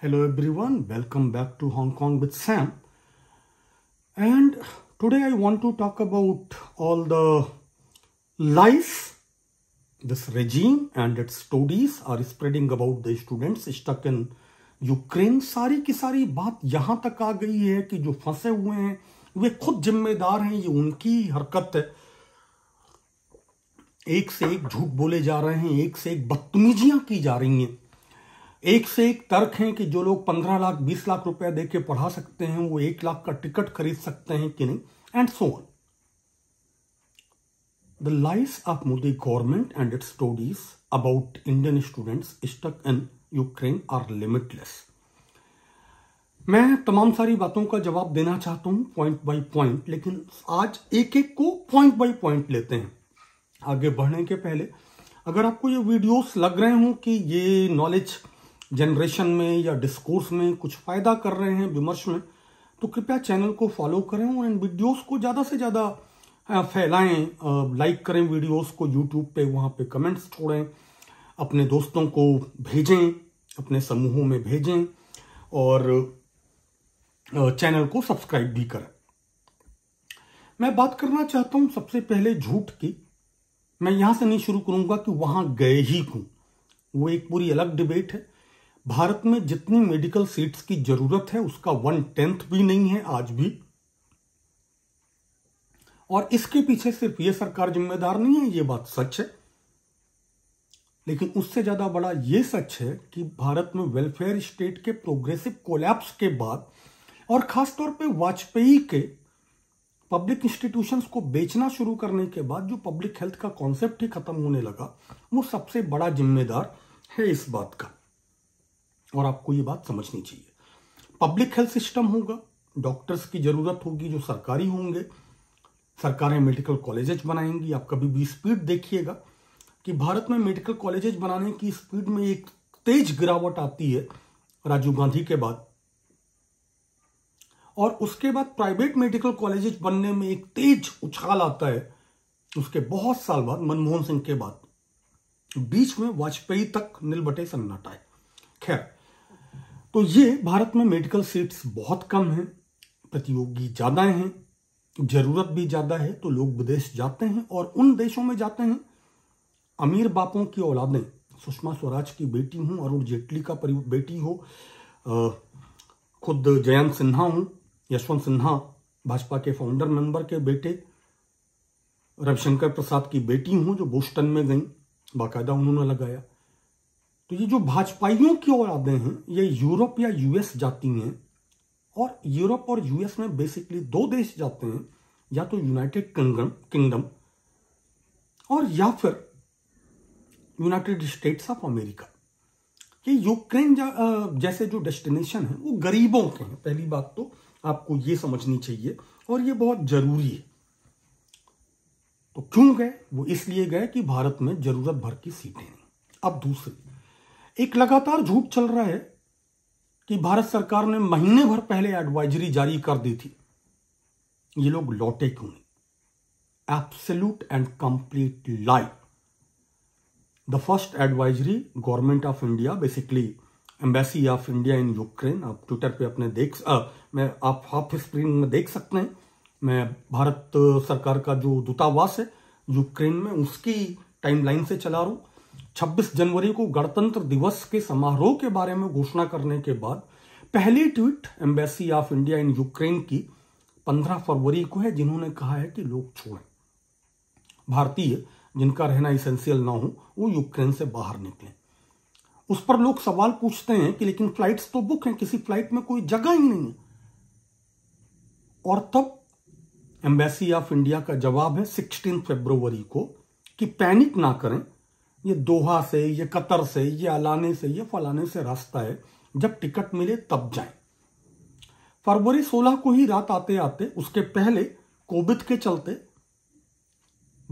Hello everyone, welcome back to Hong Kong with Sam. And today I want to talk about all the lies this regime and its toadies are spreading about the students stuck in Ukraine सारी की सारी बात यहां तक आ गई है कि जो फंसे हुए हैं वे खुद जिम्मेदार हैं ये उनकी हरकत है एक से एक झूठ बोले जा रहे हैं एक से एक बदतमीजियां की जा रही हैं एक से एक तर्क हैं कि जो लोग पंद्रह लाख बीस लाख रुपया दे के पढ़ा सकते हैं वो एक लाख का टिकट खरीद सकते हैं कि नहीं and so on the life of Modi government and it's stories about Indian students stuck in Ukraine are limitless मैं तमाम सारी बातों का जवाब देना चाहता हूं पॉइंट बाय पॉइंट लेकिन आज एक एक को पॉइंट बाय पॉइंट लेते हैं आगे बढ़ने के पहले अगर आपको ये वीडियोस लग रहे हों कि ये नॉलेज जनरेशन में या डिस्कोर्स में कुछ फ़ायदा कर रहे हैं विमर्श में तो कृपया चैनल को फॉलो करें और इन वीडियोस को ज़्यादा से ज़्यादा हाँ, फैलाएं लाइक करें वीडियोस को यूट्यूब पे वहाँ पे कमेंट्स छोड़ें अपने दोस्तों को भेजें अपने समूहों में भेजें और चैनल को सब्सक्राइब भी करें मैं बात करना चाहता हूँ सबसे पहले झूठ की मैं यहाँ से नहीं शुरू करूँगा कि वहाँ गए ही क्यों वो एक पूरी अलग डिबेट है भारत में जितनी मेडिकल सीट्स की जरूरत है उसका वन टेंथ भी नहीं है आज भी और इसके पीछे सिर्फ ये सरकार जिम्मेदार नहीं है ये बात सच है लेकिन उससे ज्यादा बड़ा ये सच है कि भारत में वेलफेयर स्टेट के प्रोग्रेसिव कोलैप्स के बाद और खासतौर पे वाजपेयी के पब्लिक इंस्टीट्यूशंस को बेचना शुरू करने के बाद जो पब्लिक हेल्थ का कॉन्सेप्ट ही खत्म होने लगा वो सबसे बड़ा जिम्मेदार है इस बात का और आपको ये बात समझनी चाहिए पब्लिक हेल्थ सिस्टम होगा डॉक्टर्स की ज़रूरत होगी जो सरकारी होंगे सरकारें मेडिकल कॉलेजेज बनाएंगी आप कभी भी स्पीड देखिएगा कि भारत में मेडिकल कॉलेजेज बनाने की स्पीड में एक तेज गिरावट आती है राजीव गांधी के बाद और उसके बाद प्राइवेट मेडिकल कॉलेजेज बनने में एक तेज उछाल आता है उसके बहुत साल बाद मनमोहन सिंह के बाद बीच में वाजपेयी तक निलबटे सन्नाटा है खैर तो ये भारत में मेडिकल सीट्स बहुत कम हैं प्रतियोगी ज़्यादा हैं ज़रूरत भी ज़्यादा है तो लोग विदेश जाते हैं और उन देशों में जाते हैं अमीर बापों की औलादें सुषमा स्वराज की बेटी हूँ अरुण जेटली का बेटी हो खुद जयंत सिन्हा हूँ यशवंत सिन्हा भाजपा के फाउंडर मेंबर के बेटे रविशंकर प्रसाद की बेटी हूँ जो बोस्टन में गई बाकायदा उन्होंने लगाया तो ये जो भाजपाइयों की औलादें हैं ये यूरोप या यूएस जाती हैं और यूरोप और यूएस में बेसिकली दो देश जाते हैं या तो यूनाइटेड किंगडम किंगडम और या फिर यूनाइटेड स्टेट्स ऑफ अमेरिका ये यूक्रेन जैसे जो डेस्टिनेशन है वो गरीबों के हैं पहली बात तो आपको ये समझनी चाहिए और ये बहुत जरूरी है तो क्यों गए वो इसलिए गए कि भारत में जरूरत भर की सीटें अब दूसरी एक लगातार झूठ चल रहा है कि भारत सरकार ने महीने भर पहले एडवाइजरी जारी कर दी थी ये लोग लौटे क्यों नहीं absolute and complete like the first advisory government of India basically embassy of India in Ukraine आप ट्विटर पे अपने देख आ, मैं आप हाफ स्क्रीन में देख सकते हैं मैं भारत सरकार का जो दूतावास है यूक्रेन में उसकी टाइमलाइन से चला रहा हूँ 26 जनवरी को गणतंत्र दिवस के समारोह के बारे में घोषणा करने के बाद पहली tweet embassy of India in Ukraine की 15 फरवरी को है जिन्होंने कहा है कि लोग छोड़ें भारतीय जिनका रहना इसेंशियल ना हो वो यूक्रेन से बाहर निकलें उस पर लोग सवाल पूछते हैं कि लेकिन फ्लाइट्स तो बुक हैं किसी फ्लाइट में कोई जगह ही नहीं है और तब एम्बेसी ऑफ इंडिया का जवाब है सिक्सटीन फेब्रुवरी को कि पैनिक ना करें ये दोहा से ये कतर से ये अलाने से ये फलाने से रास्ता है जब टिकट मिले तब जाएं फरवरी 16 को ही रात आते आते उसके पहले कोविड के चलते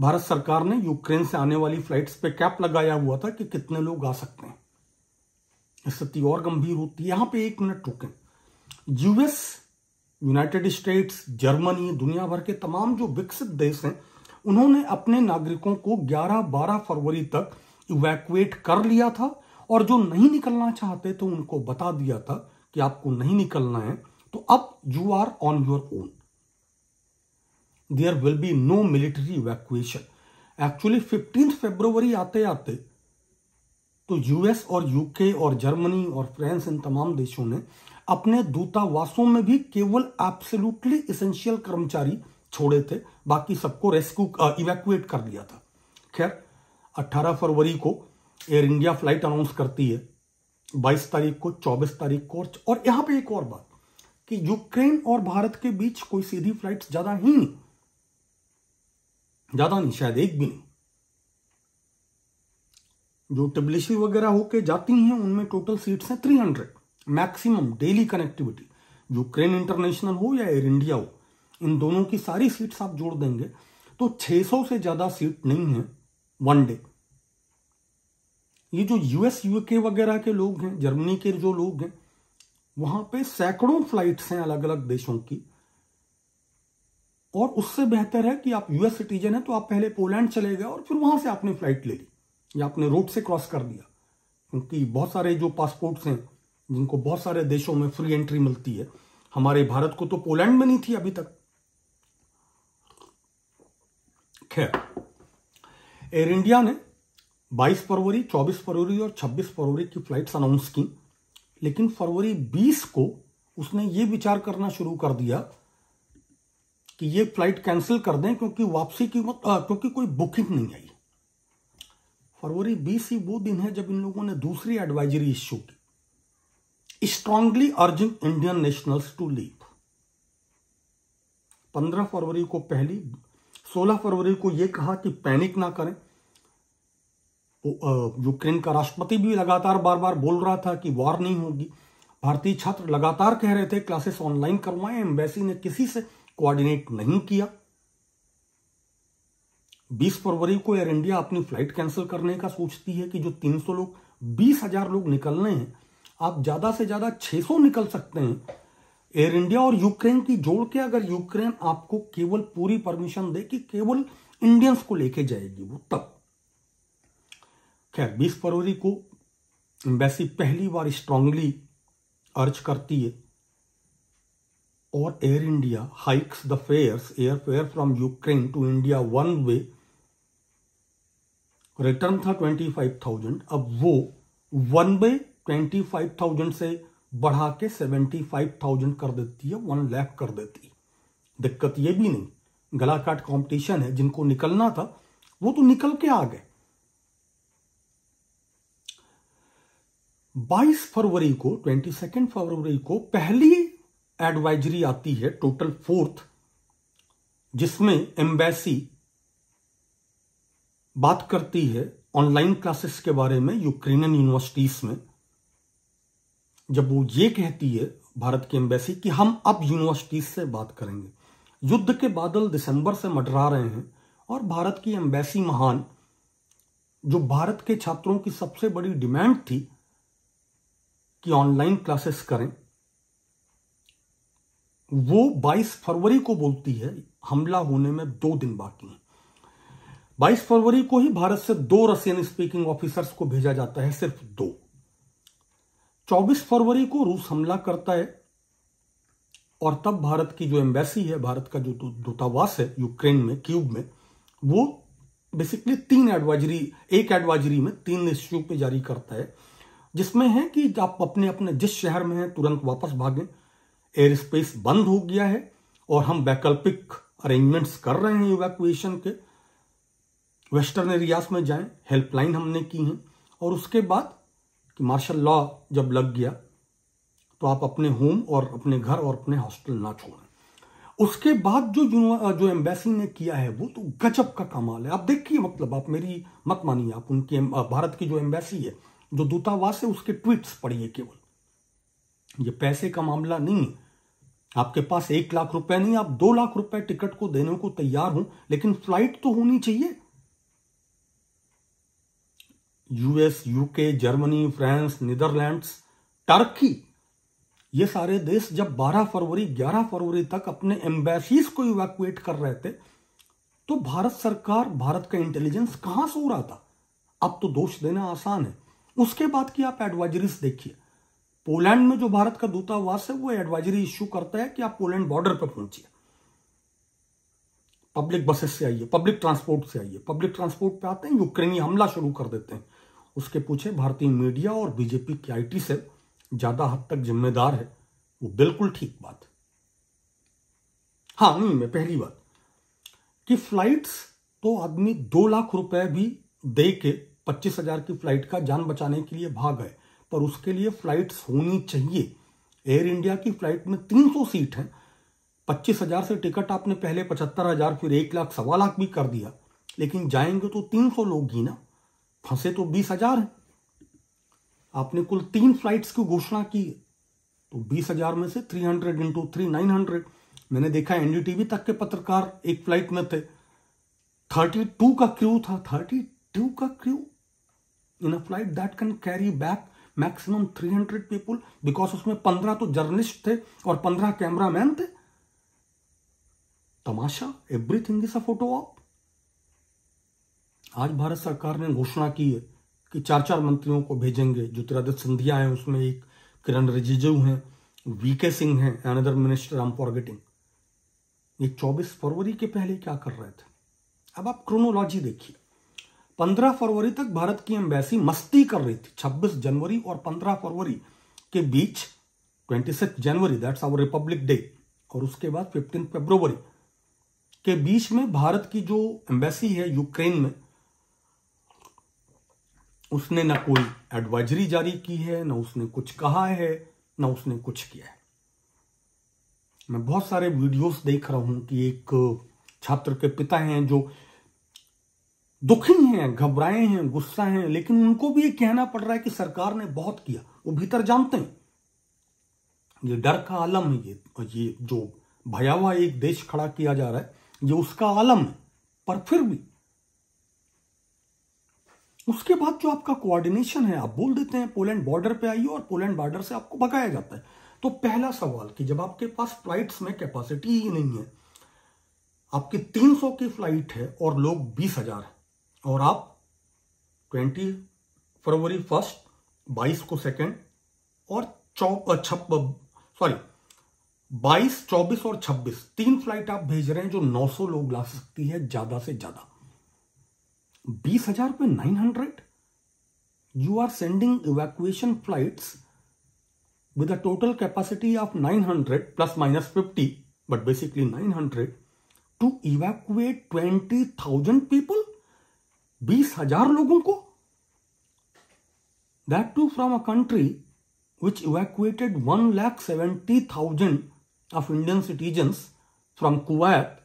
भारत सरकार ने यूक्रेन से आने वाली फ्लाइट्स पे कैप लगाया हुआ था कि कितने लोग आ सकते हैं स्थिति और गंभीर होती है यहां पे एक मिनट रुकें यूएस यूनाइटेड स्टेट्स जर्मनी दुनिया भर के तमाम जो विकसित देश हैं उन्होंने अपने नागरिकों को 11-12 फरवरी तक इवैक्यूएट कर लिया था और जो नहीं निकलना चाहते तो उनको बता दिया था कि आपको नहीं निकलना है तो अब you are on your own there will be no military evacuation actually fifteenth February आते आते तो यूएस और यूके और जर्मनी और फ्रांस इन तमाम देशों ने अपने दूतावासों में भी केवल एब्सोल्युटली इसेंशियल कर्मचारी छोड़े थे बाकी सबको रेस्क्यू इवैक्यूएट कर दिया था खैर 18 फरवरी को एयर इंडिया फ्लाइट अनाउंस करती है 22 तारीख को 24 तारीख को और यहां पे एक और बात कि यूक्रेन और भारत के बीच कोई सीधी फ्लाइट ज्यादा ही नहीं ज्यादा नहीं शायद एक भी नहीं जो टबलिशी वगैरह होके जाती हैं उनमें टोटल सीट्स हैं 300 maximum daily connectivity Ukraine International हो या एयर इंडिया हो इन दोनों की सारी सीट्स आप जोड़ देंगे तो 600 से ज़्यादा सीट नहीं है वन डे ये जो यूएस यूके वगैरह के लोग हैं जर्मनी के जो लोग हैं वहां पे सैकड़ों फ्लाइट्स हैं अलग अलग देशों की और उससे बेहतर है कि आप यूएस सिटीजन है तो आप पहले पोलैंड चले गए और फिर वहां से आपने फ्लाइट ले ली या आपने रोड से क्रॉस कर दिया क्योंकि बहुत सारे जो पासपोर्ट्स हैं जिनको बहुत सारे देशों में फ्री एंट्री मिलती है हमारे भारत को तो पोलैंड में नहीं थी अभी तक खैर एयर इंडिया ने 22 फरवरी 24 फरवरी और 26 फरवरी की फ्लाइट्स अनाउंस की लेकिन फरवरी 20 को उसने ये विचार करना शुरू कर दिया कि ये फ्लाइट कैंसिल कर दें क्योंकि वापसी की आ, क्योंकि कोई बुकिंग नहीं आई फरवरी 20 ही वो दिन है जब इन लोगों ने दूसरी एडवाइजरी इश्यू की strongly urging Indian nationals to leave 15 फरवरी को पहली 16 फरवरी को यह कहा कि पैनिक ना करें यूक्रेन का राष्ट्रपति भी लगातार बार बार बोल रहा था कि वॉर नहीं होगी भारतीय छात्र लगातार कह रहे थे क्लासेस ऑनलाइन करवाएं एम्बेसी ने किसी से कोऑर्डिनेट नहीं किया 20 फरवरी को एयर इंडिया अपनी फ्लाइट कैंसिल करने का सोचती है कि जो 300 लोग 20,000 लोग निकलने हैं आप ज़्यादा से ज़्यादा 600 निकल सकते हैं एयर इंडिया और यूक्रेन की जोड़ के अगर यूक्रेन आपको केवल पूरी परमिशन दे कि केवल इंडियंस को लेके जाएगी वो तब खैर 20 फरवरी को एम्बेसी पहली बार स्ट्रांगली अर्ज करती है और Air India hikes the fares air fare from Ukraine to India one way return था ट्वेंटी फाइव थाउजेंड अब वो one way twenty five thousand से बढ़ा के सेवेंटी फाइव थाउजेंड कर देती है वन लैख कर देती दिक्कत ये भी नहीं गला काट कॉम्पिटिशन है जिनको निकलना था वो तो निकल के आ गए 22 फरवरी को 22 फरवरी को पहली एडवाइजरी आती है टोटल फोर्थ जिसमें एम्बेसी बात करती है ऑनलाइन क्लासेस के बारे में यूक्रेनियन यूनिवर्सिटीज में जब वो ये कहती है भारत की एम्बेसी कि हम अब यूनिवर्सिटीज से बात करेंगे युद्ध के बादल दिसंबर से मटरा रहे हैं और भारत की एम्बेसी महान जो भारत के छात्रों की सबसे बड़ी डिमांड थी कि ऑनलाइन क्लासेस करें वो 22 फरवरी को बोलती है हमला होने में दो दिन बाकी हैं 22 फरवरी को ही भारत से दो रशियन स्पीकिंग ऑफिसर्स को भेजा जाता है सिर्फ दो 24 फरवरी को रूस हमला करता है और तब भारत की जो एम्बेसी है भारत का जो दूतावास है यूक्रेन में क्यूब में वो बेसिकली तीन एडवाइजरी एक एडवाइजरी में तीन इश्यू पे जारी करता है जिसमें है कि आप अपने अपने जिस शहर में हैं तुरंत वापस भागें एयर स्पेस बंद हो गया है और हम वैकल्पिक अरेंजमेंट्स कर रहे हैं इवैक्यूएशन के वेस्टर्न एरियाज में जाएं हेल्पलाइन हमने की है और उसके बाद कि मार्शल लॉ जब लग गया तो आप अपने होम और अपने घर और अपने हॉस्टल ना छोड़ें उसके बाद जो जो एम्बेसी ने किया है वो तो गजब का कमाल है आप देखिए मतलब आप मेरी मत मानिए आप उनकी भारत की जो एम्बेसी है जो दूतावास है उसके ट्वीट्स पढ़िए केवल ये पैसे का मामला नहीं है आपके पास एक लाख रुपए नहीं आप दो लाख रुपए टिकट को देने को तैयार हूं लेकिन फ्लाइट तो होनी चाहिए US UK Germany France Netherlands Turkey ये सारे देश जब 12 फरवरी 11 फरवरी तक अपने एम्बेसीज को इवैक्यूएट कर रहे थे तो भारत सरकार भारत का इंटेलिजेंस कहां सो रहा था अब तो दोष देना आसान है उसके बाद की आप एडवाइजरीज देखिए पोलैंड में जो भारत का दूतावास है वो एडवाइजरी इश्यू करता है कि आप पोलैंड बॉर्डर पर पहुंचिए पब्लिक बसेस से आइए पब्लिक ट्रांसपोर्ट से आइए पब्लिक ट्रांसपोर्ट पे आते हैं यूक्रेनी हमला शुरू कर देते हैं उसके पूछे भारतीय मीडिया और बीजेपी की आईटी से ज्यादा हद तक जिम्मेदार है वो बिल्कुल ठीक बात हाँ में पहली बात कि फ्लाइट्स तो आदमी दो लाख रुपए भी दे के पच्चीस हजार की फ्लाइट का जान बचाने के लिए भाग गए पर उसके लिए फ्लाइट्स होनी चाहिए एयर इंडिया की फ्लाइट में तीन सौ सीट है पच्चीस हजार से टिकट आपने पहले पचहत्तर हजार फिर एक लाख सवा लाख भी कर दिया लेकिन जाएंगे तो तीन सौ लोग ही ना फंसे तो बीस हजार है आपने कुल तीन फ्लाइट्स की घोषणा की है तो बीस हजार में से three hundred into three nine hundred मैंने देखा एनडीटीवी तक के पत्रकार एक फ्लाइट में थे थर्टी टू का क्रू था थर्टी टू का crew in a flight that can carry back maximum three hundred people because उसमें पंद्रह तो जर्नलिस्ट थे और पंद्रह कैमरामैन थे तमाशा everything is a photo of आज भारत सरकार ने घोषणा की है कि चार चार मंत्रियों को भेजेंगे ज्योतिरादित्य सिंधिया हैं उसमें एक किरण रिजिजू हैं वीके सिंह हैं अनदर मिनिस्टर आम फॉरगेटिंग ये 24 फरवरी के पहले क्या कर रहे थे अब आप क्रोनोलॉजी देखिए 15 फरवरी तक भारत की एम्बेसी मस्ती कर रही थी 26 जनवरी और 15 फरवरी के बीच 26 जनवरी दैट्स आवर रिपब्लिक डे और उसके बाद 15 फरवरी के बीच में भारत की जो एम्बेसी है यूक्रेन में उसने ना कोई एडवाइजरी जारी की है ना उसने कुछ कहा है ना उसने कुछ किया है मैं बहुत सारे वीडियोस देख रहा हूं कि एक छात्र के पिता हैं जो दुखी हैं घबराए हैं गुस्सा हैं लेकिन उनको भी ये कहना पड़ रहा है कि सरकार ने बहुत किया वो भीतर जानते हैं ये डर का आलम है ये ये जो भयावह एक देश खड़ा किया जा रहा है ये उसका आलम है पर फिर भी उसके बाद जो आपका कोऑर्डिनेशन है आप बोल देते हैं पोलैंड बॉर्डर पे आइए और पोलैंड बॉर्डर से आपको भगाया जाता है तो पहला सवाल कि जब आपके पास फ्लाइट्स में कैपेसिटी ही नहीं है आपकी 300 की फ्लाइट है और लोग बीस हजार है और आप 20 फरवरी फर्स्ट 22 को सेकेंड और छप सॉरी 22, 24 और 26 तीन फ्लाइट आप भेज रहे हैं जो 900 लोग ला सकती है ज्यादा से ज्यादा बीस हजार पे nine hundred you are sending evacuation flight with a total capacity of nine hundred plus minus fifty but basically nine hundred to evacuate twenty thousand people बीस हजार लोगों को that too from a country which evacuated one lakh seventy thousand of Indian citizens from Kuwait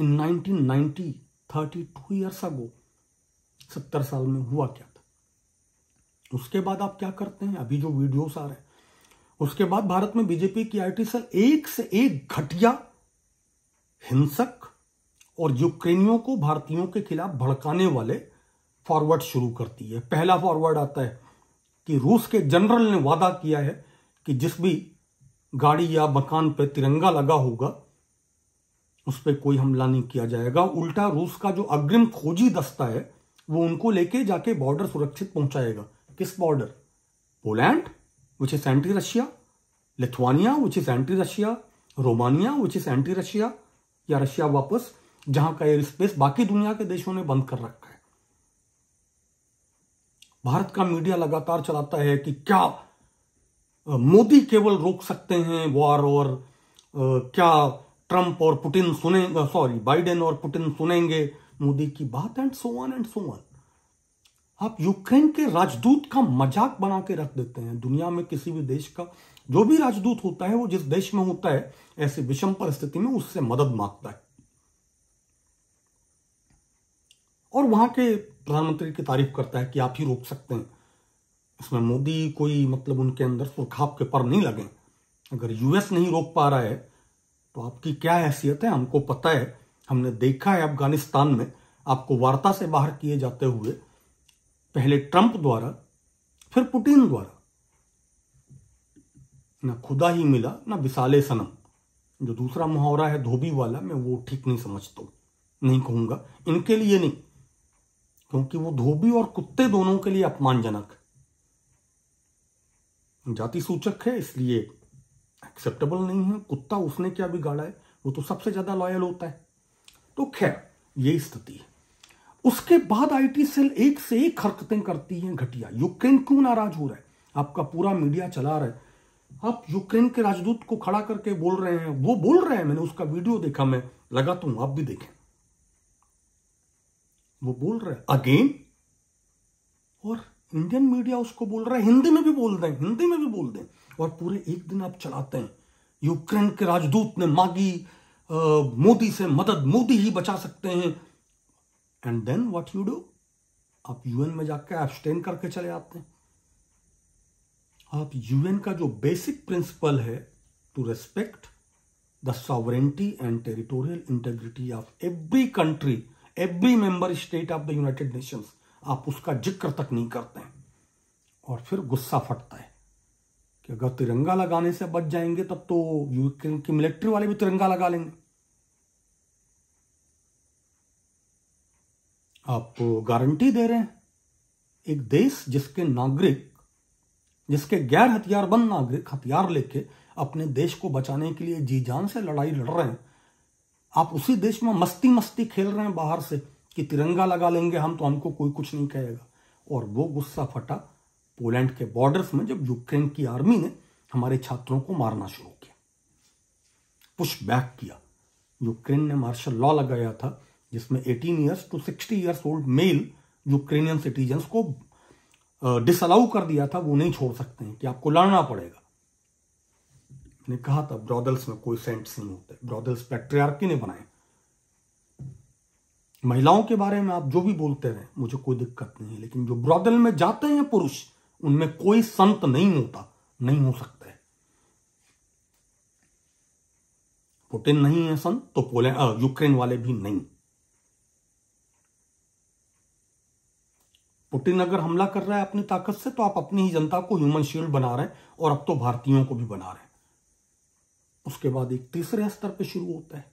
in nineteen ninety thirty two years ago सत्तर साल में हुआ क्या था उसके बाद आप क्या करते हैं अभी जो वीडियोस आ रहे हैं उसके बाद भारत में बीजेपी की आईटी सेल एक से एक घटिया हिंसक और यूक्रेनियों को भारतीयों के खिलाफ भड़काने वाले फॉरवर्ड शुरू करती है पहला फॉरवर्ड आता है कि रूस के जनरल ने वादा किया है कि जिस भी गाड़ी या मकान पर तिरंगा लगा होगा उस पर कोई हमला नहीं किया जाएगा उल्टा रूस का जो अग्रिम खोजी दस्ता है वो उनको लेके जाके बॉर्डर सुरक्षित पहुंचाएगा किस border Poland which is anti Russia Lithuania which is anti Russia Romania which is anti Russia या रशिया वापस जहां का एयर स्पेस बाकी दुनिया के देशों ने बंद कर रखा है भारत का मीडिया लगातार चलाता है कि क्या मोदी केवल रोक सकते हैं वॉर और क्या ट्रंप और पुटिन सुने सॉरी बाइडेन और पुटिन सुनेंगे मोदी की बात एंड सोवन एंड सोवन आप यूक्रेन के राजदूत का मजाक बना के रख देते हैं दुनिया में किसी भी देश का जो भी राजदूत होता है वो जिस देश में होता है ऐसी विषम परिस्थिति में उससे मदद मांगता है और वहां के प्रधानमंत्री की तारीफ करता है कि आप ही रोक सकते हैं इसमें मोदी कोई मतलब उनके अंदर सुरखाप के पर नहीं लगे अगर यूएस नहीं रोक पा रहा है तो आपकी क्या हैसियत है हमको पता है हमने देखा है अफगानिस्तान में आपको वार्ता से बाहर किए जाते हुए पहले ट्रंप द्वारा फिर पुटिन द्वारा ना खुदा ही मिला ना विशाले सनम जो दूसरा मुहावरा है धोबी वाला मैं वो ठीक नहीं समझता नहीं कहूंगा इनके लिए नहीं क्योंकि वो धोबी और कुत्ते दोनों के लिए अपमानजनक जाति सूचक है इसलिए एक्सेप्टेबल नहीं है कुत्ता उसने क्या बिगाड़ा है वो तो सबसे ज्यादा लॉयल होता है तो खैर ये स्थिति उसके बाद आईटी सेल एक से एक हरकतें करती हैं घटिया यूक्रेन क्यों नाराज हो रहा है आपका पूरा मीडिया चला रहा है आप यूक्रेन के राजदूत को खड़ा करके बोल रहे हैं वो बोल रहे हैं मैंने उसका वीडियो देखा मैं लगा हूं आप भी देखें वो बोल रहे हैं अगेन और इंडियन मीडिया उसको बोल रहा है हिंदी में भी बोल दें हिंदी में भी बोल दें और पूरे एक दिन आप चलाते हैं यूक्रेन के राजदूत ने मांगी मोदी से मदद मोदी ही बचा सकते हैं and then what you do आप यूएन में जाकर एब्सटेन करके चले आते हैं आप यूएन का जो बेसिक प्रिंसिपल है to respect the sovereignty and territorial integrity of every country every member state of the United Nations आप उसका जिक्र तक नहीं करते हैं और फिर गुस्सा फटता है कि अगर तिरंगा लगाने से बच जाएंगे तब तो यूक्रेन के मिलिट्री वाले भी तिरंगा लगा लेंगे आप गारंटी दे रहे हैं एक देश जिसके नागरिक जिसके गैर हथियारबंद नागरिक हथियार लेके अपने देश को बचाने के लिए जी जान से लड़ाई लड़ रहे हैं आप उसी देश में मस्ती मस्ती खेल रहे हैं बाहर से कि तिरंगा लगा लेंगे हम तो हमको कोई कुछ नहीं कहेगा और वो गुस्सा फटा पोलैंड के बॉर्डर्स में जब यूक्रेन की आर्मी ने हमारे छात्रों को मारना शुरू किया पुश बैक किया यूक्रेन ने मार्शल लॉ लगाया था जिसमें 18 years to 60 years old male Ukrainian citizens को डिसअलाउ कर दिया था वो नहीं छोड़ सकते हैं कि आपको लड़ना पड़ेगा ने कहा था ब्रॉदल्स में कोई सेंट्स नहीं होते ब्रॉदल्स पैट्रियार्की ने बनाए महिलाओं के बारे में आप जो भी बोलते रहे मुझे कोई दिक्कत नहीं है लेकिन जो ब्रॉदल में जाते हैं पुरुष उनमें कोई संत नहीं होता नहीं हो है पुतिन नहीं है संत तो पोलैंड यूक्रेन वाले भी नहीं पुतिन अगर हमला कर रहा है अपनी ताकत से तो आप अपनी ही जनता को ह्यूमन शील्ड बना रहे हैं और अब तो भारतीयों को भी बना रहे हैं उसके बाद एक तीसरे स्तर पे शुरू होता है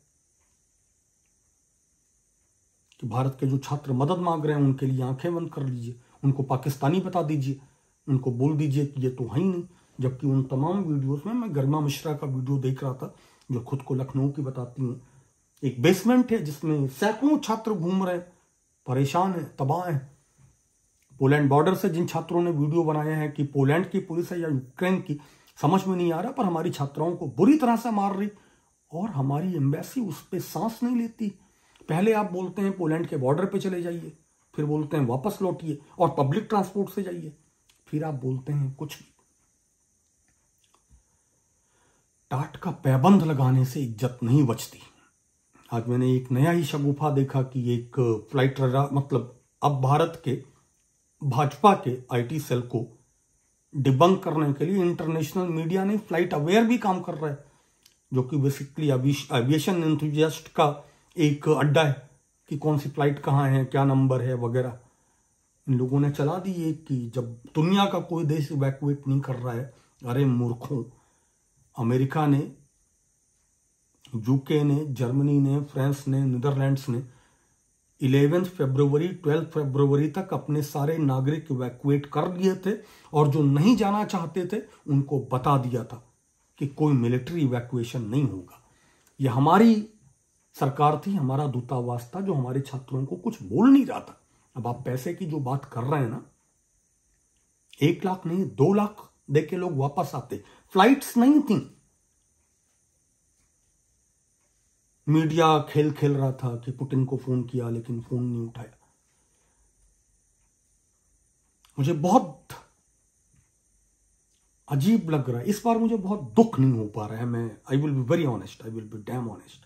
कि भारत के जो छात्र मदद मांग रहे हैं उनके लिए आंखें बंद कर लीजिए उनको पाकिस्तानी बता दीजिए उनको बोल दीजिए कि ये तो है ही नहीं जबकि उन तमाम वीडियोस में मैं गरिमा मिश्रा का वीडियो देख रहा था जो खुद को लखनऊ की बताती हैं एक बेसमेंट है जिसमें सैकड़ों छात्र घूम रहे हैं परेशान है तबाह है पोलैंड बॉर्डर से जिन छात्रों ने वीडियो बनाए हैं कि पोलैंड की पुलिस है या यूक्रेन की समझ में नहीं आ रहा पर हमारी छात्राओं को बुरी तरह से मार रही और हमारी एम्बेसी उस पर सांस नहीं लेती पहले आप बोलते हैं पोलैंड के बॉर्डर पे चले जाइए फिर बोलते हैं वापस लौटिए और पब्लिक ट्रांसपोर्ट से जाइए फिर आप बोलते हैं कुछ टाट का पैबंद लगाने से इज्जत नहीं बचती आज मैंने एक नया ही शगुफा देखा कि एक फ्लाइट मतलब अब भारत के भाजपा के आईटी सेल को डिबंक करने के लिए इंटरनेशनल मीडिया ने फ्लाइट अवेयर भी काम कर रहा है जो कि बेसिकली एविएशन एंथुजियास्ट का एक अड्डा है कि कौन सी फ्लाइट कहाँ है क्या नंबर है वगैरह इन लोगों ने चला दी है कि जब दुनिया का कोई देश इवैकुएट नहीं कर रहा है अरे मूर्खों अमेरिका ने यूके ने जर्मनी ने फ्रांस ने नीदरलैंड्स ने इलेवेंथ फरवरी ट्वेल्थ फरवरी तक अपने सारे नागरिक इवैकुएट कर दिए थे और जो नहीं जाना चाहते थे उनको बता दिया था कि कोई मिलिट्री इवैकुएशन नहीं होगा ये हमारी सरकार थी हमारा दूतावास था जो हमारे छात्रों को कुछ बोल नहीं रहा था अब आप पैसे की जो बात कर रहे हैं ना एक लाख नहीं दो लाख दे के लोग वापस आते फ्लाइट्स नहीं थी मीडिया खेल खेल रहा था कि पुतिन को फोन किया लेकिन फोन नहीं उठाया मुझे बहुत अजीब लग रहा है इस बार मुझे बहुत दुख नहीं हो पा रहा है मैं I will be very honest I will be damn honest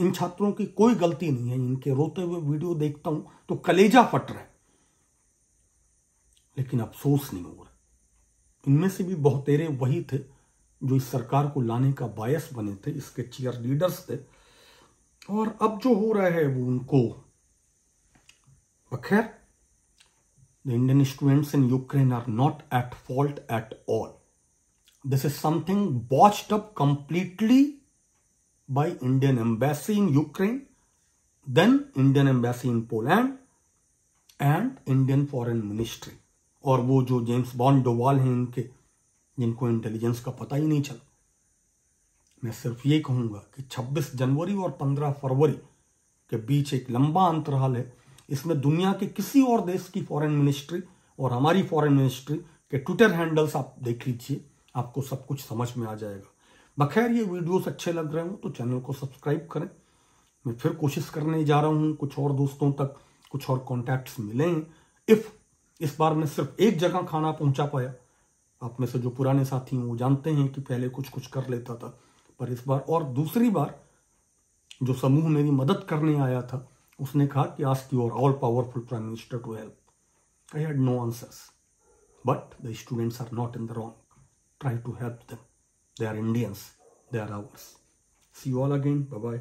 इन छात्रों की कोई गलती नहीं है इनके रोते हुए वीडियो देखता हूं तो कलेजा फट रहा है लेकिन अफसोस नहीं हो रहा इनमें से भी बहुतेरे वही थे जो इस सरकार को लाने का बायस बने थे इसके चेयर लीडर्स थे और अब जो हो रहा है वो उनको खैर the Indian students in Ukraine are not at fault at all this is something watched up completely by Indian embassy in Ukraine, then Indian embassy in Poland and Indian foreign ministry. और वो जो James bond Doval हैं इनके जिनको intelligence का पता ही नहीं चला मैं सिर्फ ये कहूँगा कि 26 जनवरी और 15 फरवरी के बीच एक लंबा अंतराल है इसमें दुनिया के किसी और देश की फॉरेन मिनिस्ट्री और हमारी फॉरेन मिनिस्ट्री के ट्विटर हैंडल्स आप देख लीजिए आपको सब कुछ समझ में आ जाएगा बखैर ये वीडियोस अच्छे लग रहे हो तो चैनल को सब्सक्राइब करें मैं फिर कोशिश करने जा रहा हूँ कुछ और दोस्तों तक कुछ और कॉन्टैक्ट्स मिलें इफ़ इस बार मैं सिर्फ एक जगह खाना पहुँचा पाया आप में से जो पुराने साथी हैं वो जानते हैं कि पहले कुछ कुछ कर लेता था पर इस बार और दूसरी बार जो समूह मेरी मदद करने आया था उसने कहा कि की your all powerful prime minister to help I had no answers but the students are not in the wrong try to help them They are Indians. They are ours. See you all again. Bye-bye.